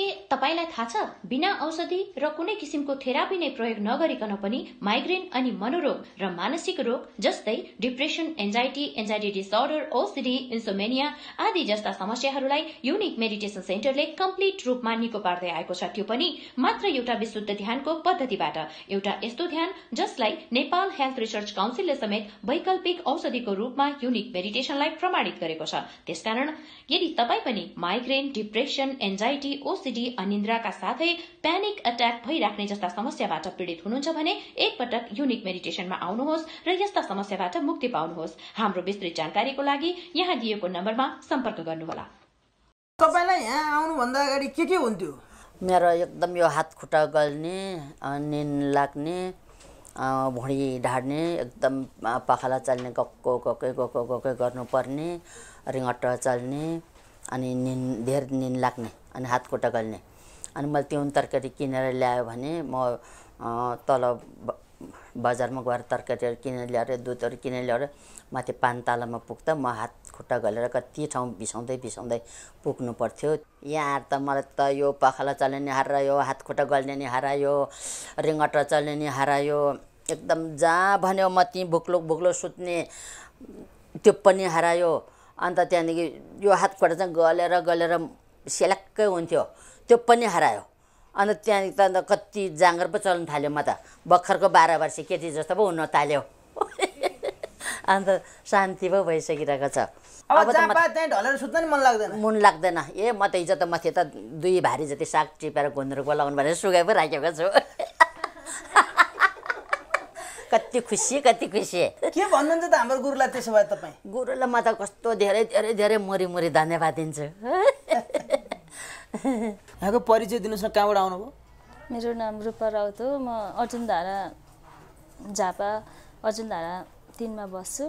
के तपाईँलाई थाहा छ बिना औषधि र कुनै किसिमको थेरापी नै प्रयोग नगरिकन पनि माइग्रेन अनि मनोरोग र मानसिक रोग जस्तै depression anxiety anxiety disorder OCD insomnia आदि जस्ता समस्याहरूलाई युनिक मेडिटेसन सेन्टरले कम्प्लिट रूपमा निको पार्दै आएको छ त्यो पनि मात्र एउटा विशुद्ध ध्यानको पद्धतिबाट एउटा यस्तो ध्यान जसलाई नेपाल हेल्थ रिसर्च काउन्सिलले समेत वैकल्पिक औषधिको रूपमा युनिक मेडिटेसनलाई प्रमाणित गरेको छ त्यसकारण यदि तपाईँ पनि माइग्रेन डिप्रेसन एन्जाइटी ओसिडी एसिडी अनिन्द्राका साथै प्यानिक अट्याक भइराख्ने जस्ता समस्याबाट पीड़ित हुनुहुन्छ भने एकपटक युनिक मेडिटेसनमा आउनुहोस् र यस्ता समस्याबाट मुक्ति पाउनुहोस् हाम्रो विस्तृत जानकारीको लागि यहाँ दिएको नम्बरमा सम्पर्क गर्नुहोला तपाईँलाई यहाँ आउनुभन्दा अगाडि के के हुन्थ्यो मेरो एकदम यो हात खुट्टा गल्ने निन लाग्ने भुँडी ढाड्ने एकदम पाखाला चल्ने गक्को गक्कै गक्को गक्कै गर्नुपर्ने रिङट चाल्ने अनि निन धेरै निन लाग्ने अनि हात खुट्टा गल्ने अनि मैले त्यो तरकारी किनेर ल्यायो भने म तल बजारमा गएर तरकारीहरू किनेर ल्याएर दुधहरू किनेर ल्याएर माथि पान तालामा पुग्दा म हात खुट्टा गलेर कति ठाउँ बिसाउँदै बिसाउँदै पुग्नु पर्थ्यो यहाँ त मलाई त यो पखाला चल्ने नि हरायो हात खुट्टा गल्ने नि हरायो रिङ्गटा चल्ने नि हरायो एकदम जहाँ भन्यो म त्यहीँ भुक्लो भुक्लो सुत्ने त्यो पनि हरायो अन्त त्यहाँदेखि यो हात खुट्टा चाहिँ गलेर गलेर सेलाक्कै हुन्थ्यो त्यो पनि हरायो अन्त त्यहाँदेखि त अन्त कति जाँगर पो चल्नु थाल्यो म त भर्खरको बाह्र वर्ष केटी जस्तो पो हुन थाल्यो अन्त शान्ति पो भइसकिरहेको छ अब सुत्न मन लाग्दैन मन लाग्दैन ए म त हिजो त माथि त दुई भारी जति साग टिपेर घुन्द्रुको लगाउनु भनेर सुगाइ पो राखेको छु कति खुसी कति खुसी के भन्नुहुन्छ त हाम्रो गुरुलाई त्यसो भए तपाईँ गुरुलाई म त कस्तो धेरै धेरै धेरै मुरी मुरी धन्यवाद दिन्छु यहाँको परिचय दिनुहोस् न कहाँबाट आउनुभयो मेरो नाम रूपा राउत हो म अर्जुन धारा झापा अर्जुन धारा तिनमा बस्छु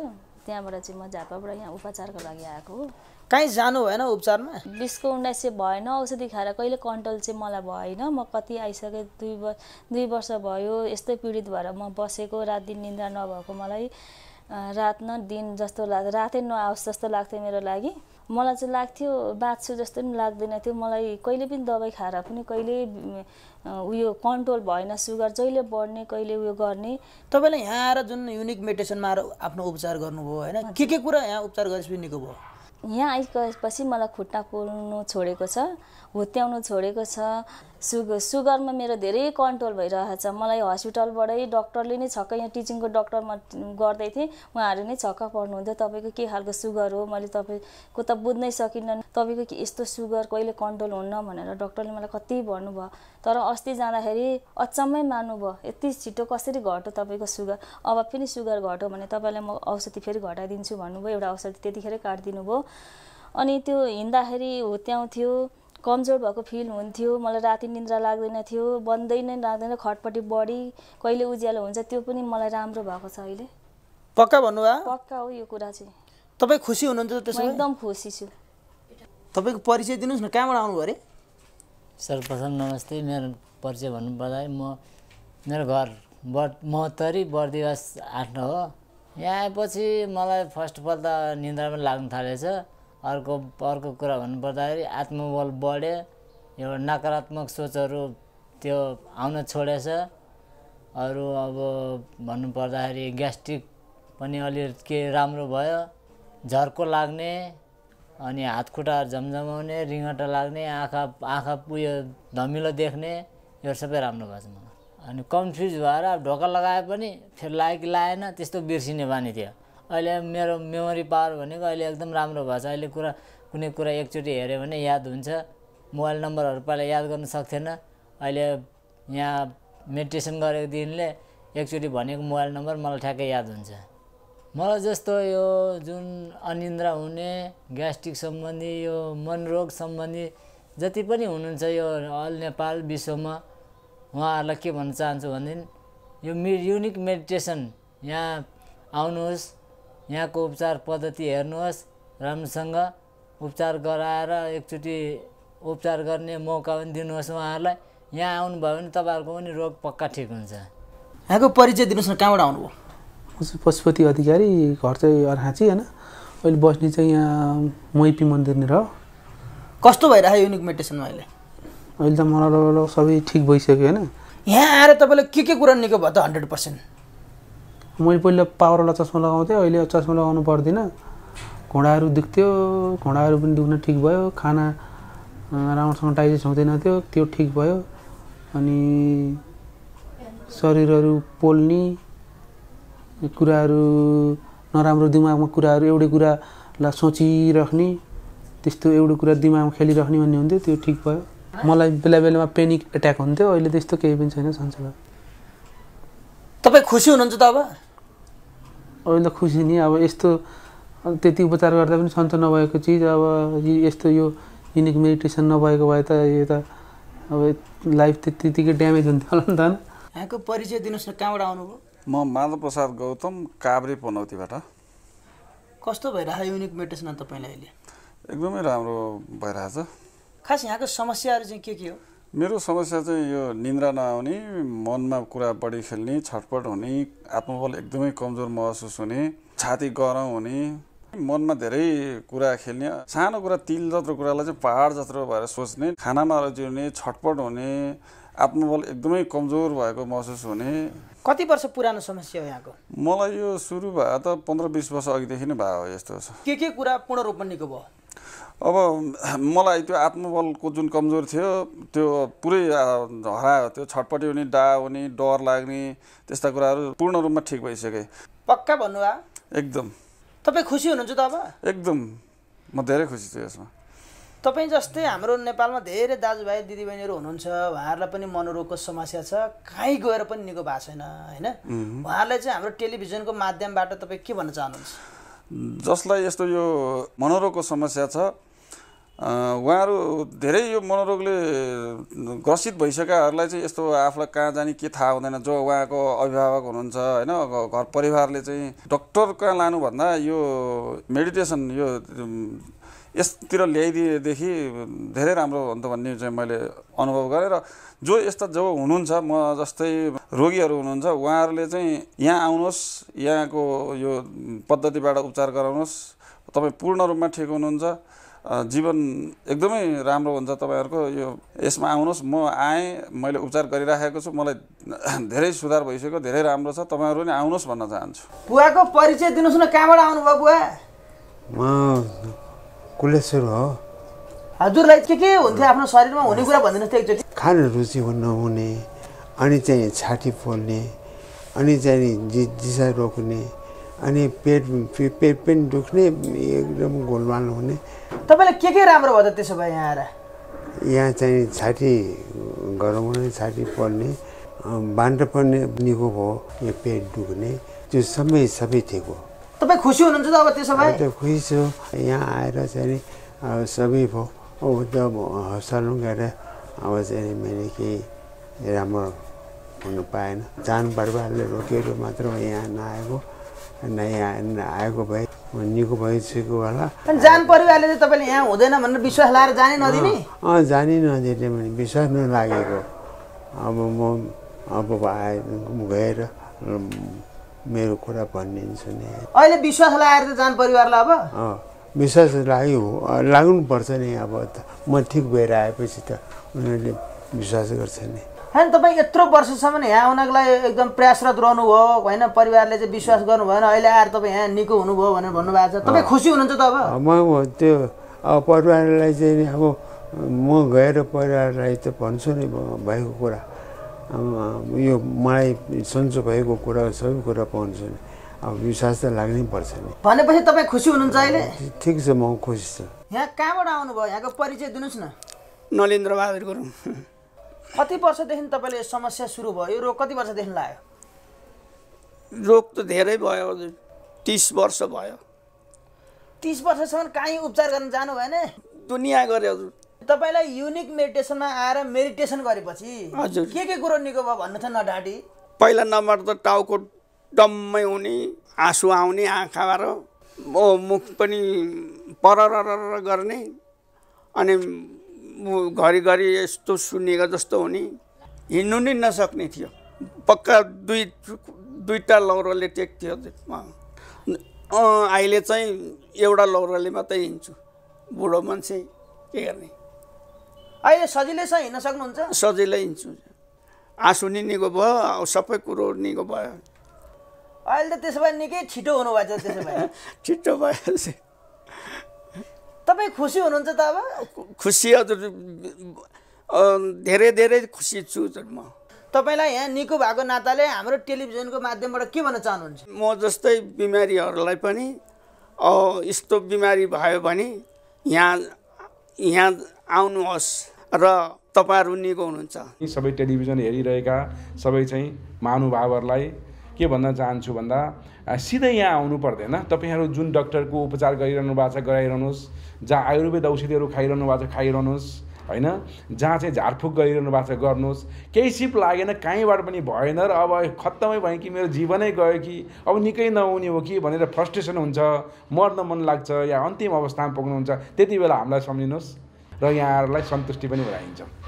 त्यहाँबाट चाहिँ म झापाबाट यहाँ उपचारको लागि आएको हो कहीँ जानु भएन उपचारमा बिसको उन्नाइस सय भएन औषधि खाएर कहिले कन्ट्रोल चाहिँ मलाई भएन म कति आइसकेँ दुई वर्ष दुई वर्ष भयो यस्तै पीडित भएर म बसेको रात दिन निन्द्रा नभएको मलाई रात न दिन जस्तो लाग्छ रातै नआओस् जस्तो लाग्थ्यो मेरो लागि मलाई चाहिँ लाग्थ्यो बाँच्छु जस्तो पनि लाग्दैन थियो मलाई कहिले पनि दबाई खाएर पनि कहिले उयो कन्ट्रोल भएन सुगर जहिले बढ्ने कहिले उयो गर्ने तपाईँलाई यहाँ आएर जुन युनिक मेडिटेसनमा आएर आफ्नो उपचार गर्नुभयो होइन के के कुरा यहाँ उपचार गरेपछि निको भयो यहाँ आइसकेपछि मलाई खुट्टा पोल्नु छोडेको छ हुत्याउनु छोडेको छ सुग सुगरमा मेरो धेरै कन्ट्रोल भइरहेको छ मलाई हस्पिटलबाटै डक्टरले नै छक्क यहाँ टिचिङको डक्टरमा गर्दै थिएँ उहाँहरू नै छक्क पर्नुहुन्थ्यो तपाईँको के खालको सुगर हो मैले तपाईँको त बुझ्नै सकिनँ तपाईँको कि यस्तो सुगर कहिले कन्ट्रोल हुन्न भनेर डक्टरले मलाई कति भन्नुभयो तर अस्ति जाँदाखेरि अचम्मै भयो यति छिटो कसरी घट्यो तपाईँको सुगर अब फेरि सुगर घट्यो भने तपाईँलाई म औषधि फेरि घटाइदिन्छु भन्नुभयो एउटा औषधि त्यतिखेरै काटिदिनु भयो अनि त्यो हिँड्दाखेरि हुत्याउँथ्यो कमजोर भएको फिल हुन्थ्यो मलाई राति निन्द्रा लाग्दैन थियो बन्दै नै लाग्दैन खटपट्टि बढी कहिले उज्यालो हुन्छ त्यो पनि मलाई राम्रो भएको छ अहिले पक्का भन्नुभयो पक्का हो यो कुरा चाहिँ तपाईँ खुसी हुनुहुन्छ त्यसमा एकदम खुसी छु तपाईँको परिचय दिनुहोस् न कहाँबाट आउनुभयो अरे सर्वप्रथम नमस्ते मेरो परिचय भन्नुपर्दा म मेरो घर ब महोत्तरी बर्दिवास आठ हो यहाँ आएपछि मलाई फर्स्ट अफ अल त निन्द्रा पनि लाग्नु थालेछ अर्को अर्को कुरा भन्नुपर्दाखेरि आत्मबल बढ्यो यो नकारात्मक सोचहरू त्यो आउन छोडेछ अरू अब भन्नुपर्दाखेरि ग्यास्ट्रिक पनि अलि के राम्रो भयो झर्को लाग्ने अनि हात खुट्टाहरू झमझमाउने रिङ्गटा लाग्ने आँखा आँखा उयो धमिलो देख्ने यो सबै राम्रो भएछ मलाई अनि कन्फ्युज भएर अब ढोका लगाए पनि फेरि लायो कि लागेन त्यस्तो बिर्सिने बानी थियो अहिले मेरो मेमोरी पावर भनेको अहिले एकदम राम्रो भएको छ अहिले कुरा कुनै कुरा एकचोटि हेऱ्यो भने याद हुन्छ मोबाइल नम्बरहरू पहिला याद गर्नु सक्थेन अहिले यहाँ मेडिटेसन गरेको दिनले एकचोटि भनेको मोबाइल नम्बर मलाई ठ्याक्कै याद हुन्छ मलाई जस्तो यो जुन अनिन्द्रा हुने ग्यास्ट्रिक सम्बन्धी यो मनरोग सम्बन्धी जति पनि हुनुहुन्छ यो अल नेपाल विश्वमा उहाँहरूलाई के भन्न चाहन्छु भनेदेखि यो मि युनिक मेडिटेसन यहाँ आउनुहोस् यहाँको उपचार पद्धति हेर्नुहोस् राम्रोसँग उपचार गराएर एकचोटि उपचार गर्ने मौका पनि दिनुहोस् उहाँहरूलाई यहाँ आउनुभयो भने तपाईँहरूको पनि रोग पक्का ठिक हुन्छ यहाँको परिचय दिनुहोस् न कहाँबाट आउनुभयो म चाहिँ पशुपति अधिकारी घर चाहिँ अर्खाँची होइन अहिले बस्ने चाहिँ यहाँ मैपी मन्दिरनिर हो कस्तो भइरहेको युनिक मेडिटेसनमा अहिले अहिले त मलाई सबै ठिक भइसक्यो होइन यहाँ आएर तपाईँलाई के के कुरा निको भयो त हन्ड्रेड पर्सेन्ट मैले पहिला पावरवाला चस्मा लगाउँथेँ अहिले चस्मा लगाउनु पर्दैन घोडाहरू दुख्थ्यो घोडाहरू पनि दुख्न ठिक भयो खाना राम्रोसँग डाइजेस्ट हुँदैन थियो त्यो ठिक भयो अनि शरीरहरू पोल्ने कुराहरू नराम्रो दिमागमा कुराहरू एउटै कुरालाई सोचिराख्ने त्यस्तो एउटा कुरा दिमागमा खेलिराख्ने भन्ने हुन्थ्यो त्यो ठिक भयो मलाई बेला बेलामा पेनिक एट्याक हुन्थ्यो अहिले त्यस्तो केही पनि छैन संसारमा तपाईँ खुसी हुनुहुन्छ त अब अहिले त खुसी नि अब यस्तो त्यति उपचार गर्दा पनि सन्चो नभएको चिज अब यस्तो यो युनिक मेडिटेसन नभएको भए त यो त अब लाइफ त त्यतिकै ड्यामेज हुन्थ्यो होला नि त यहाँको परिचय दिनुहोस् न कहाँबाट आउनुभयो म माधव प्रसाद गौतम काभ्रे पनौतीबाट कस्तो भइरहेको युनिक मेडिटेसन तपाईँलाई अहिले एकदमै राम्रो भइरहेछ खास यहाँको समस्याहरू चाहिँ के के हो मेरो समस्या चाहिँ यो निन्द्रा नआउने मनमा कुरा बढी खेल्ने छटपट हुने आत्मबल एकदमै कमजोर महसुस हुने छाती गरम हुने मनमा धेरै कुरा खेल्ने सानो कुरा तिल जत्रो कुरालाई चाहिँ पहाड जत्रो भएर सोच्ने खानामा हुने छटपट हुने आत्मबल एकदमै कमजोर भएको महसुस हुने कति वर्ष पुरानो समस्या हो यहाँको मलाई यो सुरु भए त पन्ध्र बिस वर्ष अघिदेखि नै भयो यस्तो के के कुरा पूर्ण रूपमा निको भयो अब मलाई त्यो आत्मबलको जुन कमजोर थियो त्यो पुरै हरायो त्यो छटपटी हुने डा हुने डर लाग्ने त्यस्ता कुराहरू पूर्ण रूपमा ठिक भइसके पक्का भन्नुभयो एकदम तपाईँ खुसी हुनुहुन्छ त अब एकदम म धेरै खुसी छु यसमा तपाईँ जस्तै हाम्रो नेपालमा धेरै दाजुभाइ दिदीबहिनीहरू हुनुहुन्छ उहाँहरूलाई पनि मनोरोगको समस्या छ कहीँ गएर पनि निको भएको छैन होइन उहाँहरूलाई चाहिँ हाम्रो टेलिभिजनको माध्यमबाट तपाईँ के भन्न चाहनुहुन्छ जसलाई यस्तो यो मनोरोगको समस्या छ उहाँहरू धेरै यो मनोरोगले ग्रसित भइसकेकाहरूलाई चाहिँ यस्तो आफूलाई कहाँ जाने के थाहा हुँदैन जो उहाँको अभिभावक हुनुहुन्छ होइन घर परिवारले चाहिँ डक्टर कहाँ लानुभन्दा यो मेडिटेसन यो यसतिर ल्याइदिएदेखि धेरै राम्रो हुन्छ भन्ने चाहिँ मैले अनुभव गरेँ र जो यस्ता जो हुनुहुन्छ म जस्तै रोगीहरू हुनुहुन्छ उहाँहरूले चाहिँ यहाँ आउनुहोस् यहाँको यो पद्धतिबाट उपचार गराउनुहोस् तपाईँ पूर्ण रूपमा ठिक हुनुहुन्छ जीवन एकदमै राम्रो हुन्छ तपाईँहरूको यो यसमा आउनुहोस् म आएँ मैले उपचार गरिराखेको छु मलाई धेरै सुधार भइसक्यो धेरै राम्रो छ तपाईँहरू नि आउनुहोस् भन्न चाहन्छु बुवाको परिचय दिनुहोस् न कहाँबाट आउनुभयो बुवा म कुलेश्वर हो हजुरलाई के के हुन्थ्यो आफ्नो शरीरमा हुने कुरा भनिदिनुहोस् एकचोटि खान रुचि नहुने अनि चाहिँ छाती पोल्ने अनि चाहिँ जिसा रोक्ने अनि पेट पेट पनि दुख्ने एकदम गोलमाल हुने तपाईँलाई के के राम्रो भयो त त्यसो भए यहाँ आएर यहाँ चाहिँ छाती हुने छाती पर्ने बान्डो पर्ने निको भयो यो पेट दुख्ने त्यो सबै सबै ठिक हो तपाईँ खुसी हुनुहुन्छ त अब त्यसो भए त खुसी छु यहाँ आएर चाहिँ अब सबै भयो अब त हस्पिटल गएर अब चाहिँ मैले केही राम्रो हुनु पाएन जान बर्बादले रोकेर मात्र यहाँ नआएको नयाँ आएको भए निको भइसकेको होला जान परिवारले तपाईँले यहाँ हुँदैन भनेर विश्वास लाएर जाने नदिने अँ जानी नदिने भने विश्वास नलागेको अब म अब आए गएर मेरो कुरा भनिदिन्छु नि अहिले विश्वास लाएर त जान परिवारलाई अब विश्वास लाग्यो लाग्नुपर्छ नि अब म ठिक भएर आएपछि त उनीहरूले विश्वास गर्छ नि होइन तपाईँ यत्रो वर्षसम्म यहाँ आउनको लागि एकदम प्रयासरत रहनुभयो होइन परिवारले चाहिँ विश्वास गर्नु भएन अहिले आएर तपाईँ यहाँ निको हुनुभयो भनेर भन्नुभएको छ तपाईँ खुसी हुनुहुन्छ त अब म त्यो अब परिवारलाई चाहिँ नि अब म गएर परिवारलाई त भन्छु नि भएको कुरा यो मलाई सन्चो भएको कुरा सबै कुरा पाउँछु नि अब विश्वास त लाग्नै पर्छ नि भनेपछि तपाईँ खुसी हुनुहुन्छ अहिले ठिक छ म खुसी छु यहाँ कहाँबाट आउनुभयो यहाँको परिचय दिनुहोस् न नलेन्द्र बहादुर गुरुङ कति वर्षदेखि तपाईँले समस्या सुरु भयो रोग कति वर्षदेखि लाग्यो रोग त धेरै भयो तिस वर्ष भयो तिस वर्षसम्म कहीँ उपचार गर्न जानु भएन दुनियाँ गरे हजुर तपाईँलाई युनिक मेडिटेसनमा आएर मेडिटेसन गरेपछि हजुर के के कुरो निको भयो भन्नु न डाडी पहिला नम्बर त टाउको डम्मै हुने आँसु आउने आँखाबाट मुख पनि परर गर्ने अनि घरिघरि यस्तो सुनेको जस्तो हुने हिँड्नु नै नसक्ने थियो पक्का दुई दुईवटा लौरोले टेक्थ्यो अहिले चाहिँ एउटा लौरोले मात्रै हिँड्छु बुढो मान्छे के गर्ने अहिले सजिलै छ हिँड्न सक्नुहुन्छ सजिलै हिँड्छु आँसु नि निको भयो सबै कुरो निको भयो अहिले त त्यसो भए निकै छिटो हुनुभएको त्यसो भए छिटो भइहाल्छ तपाईँ खुसी हुनुहुन्छ त अब खुसी हजुर धेरै धेरै खुसी छु म तपाईँलाई यहाँ निको भएको नाताले हाम्रो टेलिभिजनको माध्यमबाट के भन्न चाहनुहुन्छ म जस्तै बिमारीहरूलाई पनि यस्तो बिमारी भयो भने यहाँ यहाँ आउनुहोस् र तपाईँहरू निको हुनुहुन्छ सबै टेलिभिजन हेरिरहेका सबै चाहिँ महानुभावहरूलाई के भन्न चाहन्छु भन्दा सिधै यहाँ आउनु पर्दैन तपाईँहरू जुन डक्टरको उपचार गरिरहनु भएको छ गराइरहनुहोस् जहाँ आयुर्वेद औषधिहरू खाइरहनु भएको छ खाइरहनुहोस् होइन जहाँ चाहिँ झारफुक गरिरहनु भएको छ गर्नुहोस् केही सिप लागेन कहीँबाट पनि भएन र अब खत्तमै भयो कि मेरो जीवनै गयो कि अब निकै नहुने हो कि भनेर फ्रस्ट्रेसन हुन्छ मर्न मन लाग्छ या अन्तिम अवस्थामा पुग्नुहुन्छ त्यति बेला हामीलाई सम्झिनुहोस् र यहाँहरूलाई सन्तुष्टि पनि भइन्छ